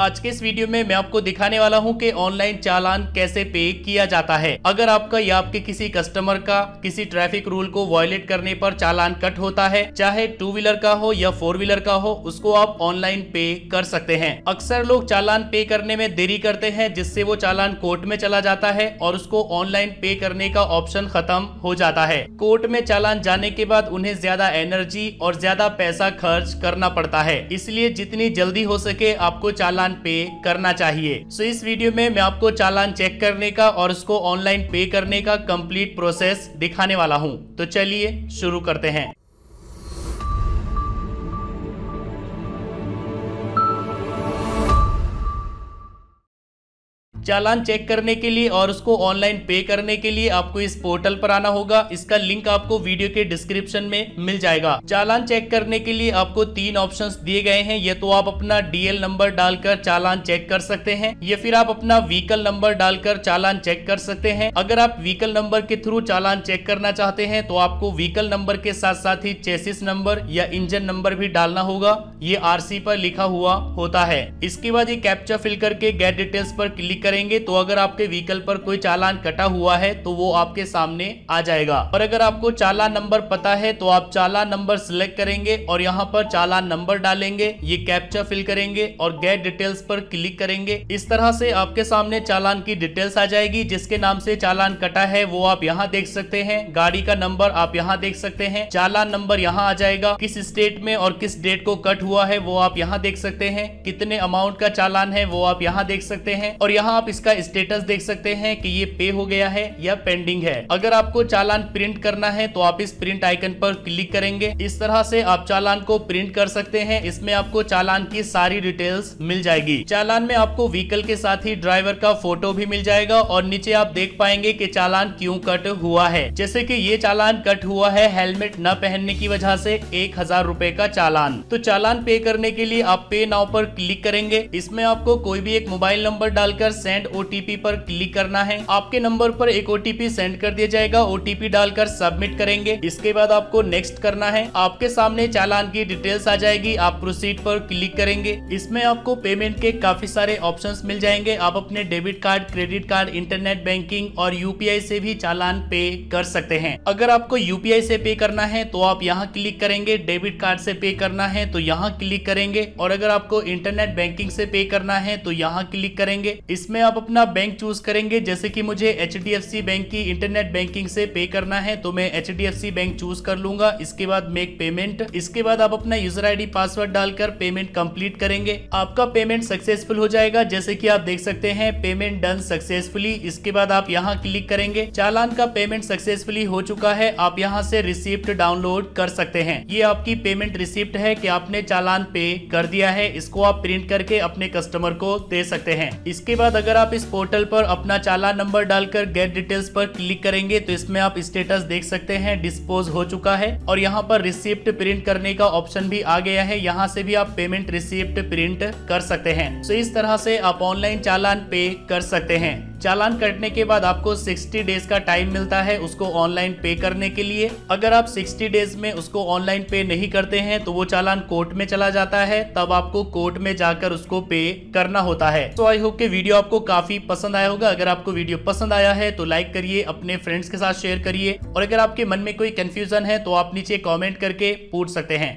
आज के इस वीडियो में मैं आपको दिखाने वाला हूं कि ऑनलाइन चालान कैसे पे किया जाता है अगर आपका या आपके किसी कस्टमर का किसी ट्रैफिक रूल को वायलेट करने पर चालान कट होता है चाहे टू व्हीलर का हो या फोर व्हीलर का हो उसको आप ऑनलाइन पे कर सकते हैं अक्सर लोग चालान पे करने में देरी करते हैं जिससे वो चालान कोर्ट में चला जाता है और उसको ऑनलाइन पे करने का ऑप्शन खत्म हो जाता है कोर्ट में चालान जाने के बाद उन्हें ज्यादा एनर्जी और ज्यादा पैसा खर्च करना पड़ता है इसलिए जितनी जल्दी हो सके आपको चालान चालान पे करना चाहिए सो इस वीडियो में मैं आपको चालान चेक करने का और उसको ऑनलाइन पे करने का कंप्लीट प्रोसेस दिखाने वाला हूँ तो चलिए शुरू करते हैं चालान चेक करने के लिए और उसको ऑनलाइन पे करने के लिए आपको इस पोर्टल पर आना होगा इसका लिंक आपको वीडियो के डिस्क्रिप्शन में मिल जाएगा चालान चेक करने के लिए आपको तीन ऑप्शन दिए गए हैं या तो आप अपना डीएल नंबर डालकर चालान चेक कर सकते हैं या फिर आप अपना व्हीकल नंबर डालकर चालान चेक कर सकते हैं अगर आप व्हीकल नंबर के थ्रू चालान चेक करना चाहते हैं तो आपको व्हीकल नंबर के साथ साथ ही चेसिस नंबर या इंजन नंबर भी डालना होगा ये आरसी पर लिखा हुआ होता है इसके बाद ये कैप्चर फिल करके गेट डिटेल्स पर क्लिक करें करेंगे तो अगर आपके व्हीकल पर कोई चालान कटा हुआ है तो वो आपके सामने आ जाएगा और अगर आपको चालान नंबर पता है तो आप चालान नंबर सिलेक्ट करेंगे और यहाँ पर चालान नंबर डालेंगे ये कैप्चर फिल करेंगे और गेट डिटेल्स पर क्लिक करेंगे इस तरह से आपके सामने चालान की डिटेल्स आ जाएगी जिसके नाम से चालान कटा है वो आप यहाँ देख सकते हैं गाड़ी का नंबर आप यहाँ देख सकते हैं चालान नंबर यहाँ आ जाएगा किस स्टेट में और किस डेट को कट हुआ है वो आप यहाँ देख सकते हैं कितने अमाउंट का चालान है वो आप यहाँ देख सकते हैं और यहाँ आप आप इसका स्टेटस देख सकते हैं कि ये पे हो गया है या पेंडिंग है अगर आपको चालान प्रिंट करना है तो आप इस प्रिंट आइकन पर क्लिक करेंगे इस तरह से आप चालान को प्रिंट कर सकते हैं इसमें आपको चालान की सारी डिटेल्स मिल जाएगी चालान में आपको व्हीकल के साथ ही ड्राइवर का फोटो भी मिल जाएगा और नीचे आप देख पाएंगे की चालान क्यूँ कट हुआ है जैसे की ये चालान कट हुआ है हेलमेट न पहनने की वजह ऐसी एक हजार रूपए का चालान तो चालान पे करने के लिए आप पे नाव पर क्लिक करेंगे इसमें आपको कोई भी एक मोबाइल नंबर डालकर सेंड सेंड ओटीपी पर क्लिक करना है आपके नंबर पर एक ओटीपी सेंड कर दिया जाएगा ओटीपी डालकर सबमिट करेंगे इसके बाद आपको नेक्स्ट करना है आपके सामने चालान की डिटेल्स आ जाएगी आप प्रोसीड पर क्लिक करेंगे इसमें आपको पेमेंट के काफी सारे ऑप्शन मिल जाएंगे आप अपने debit card credit card internet banking और यूपीआई से भी चालान पे कर सकते हैं अगर आपको यूपीआई से पे करना है तो आप यहाँ क्लिक करेंगे डेबिट कार्ड से पे करना है तो यहाँ क्लिक करेंगे और अगर आपको इंटरनेट बैंकिंग से पे करना है तो यहाँ क्लिक करेंगे इसमें आप अपना बैंक चूज करेंगे जैसे कि मुझे एच बैंक की इंटरनेट बैंकिंग से पे करना है तो मैं एच बैंक चूज कर लूंगा इसके बाद मेक पेमेंट इसके बाद आप अपना यूजर आई पासवर्ड डालकर पेमेंट कम्प्लीट करेंगे आपका पेमेंट सक्सेसफुल हो जाएगा जैसे की आप देख सकते हैं पेमेंट डन सक्सेसफुली इसके बाद आप यहाँ क्लिक करेंगे चालान का पेमेंट सक्सेसफुली हो चुका है आप यहाँ से रिसिप्ट डाउनलोड कर सकते हैं ये आपकी पेमेंट रिसिप्ट है कि आपने चालान पे कर दिया है इसको आप प्रिंट करके अपने कस्टमर को दे सकते हैं इसके बाद अगर अगर आप इस पोर्टल पर अपना चालान नंबर डालकर गेट डिटेल्स पर क्लिक करेंगे तो इसमें आप स्टेटस देख सकते हैं डिस्पोज हो चुका है और यहाँ पर रिसिप्ट प्रिंट करने का ऑप्शन भी आ गया है यहाँ से भी आप पेमेंट रिसिप्ट प्रिंट कर सकते हैं तो इस तरह से आप ऑनलाइन चालान पे कर सकते हैं चालान कटने के बाद आपको 60 डेज का टाइम मिलता है उसको ऑनलाइन पे करने के लिए अगर आप 60 डेज में उसको ऑनलाइन पे नहीं करते हैं तो वो चालान कोर्ट में चला जाता है तब आपको कोर्ट में जाकर उसको पे करना होता है तो आई होप के वीडियो आपको काफी पसंद आया होगा अगर आपको वीडियो पसंद आया है तो लाइक करिए अपने फ्रेंड्स के साथ शेयर करिए और अगर आपके मन में कोई कंफ्यूजन है तो आप नीचे कॉमेंट करके पूछ सकते हैं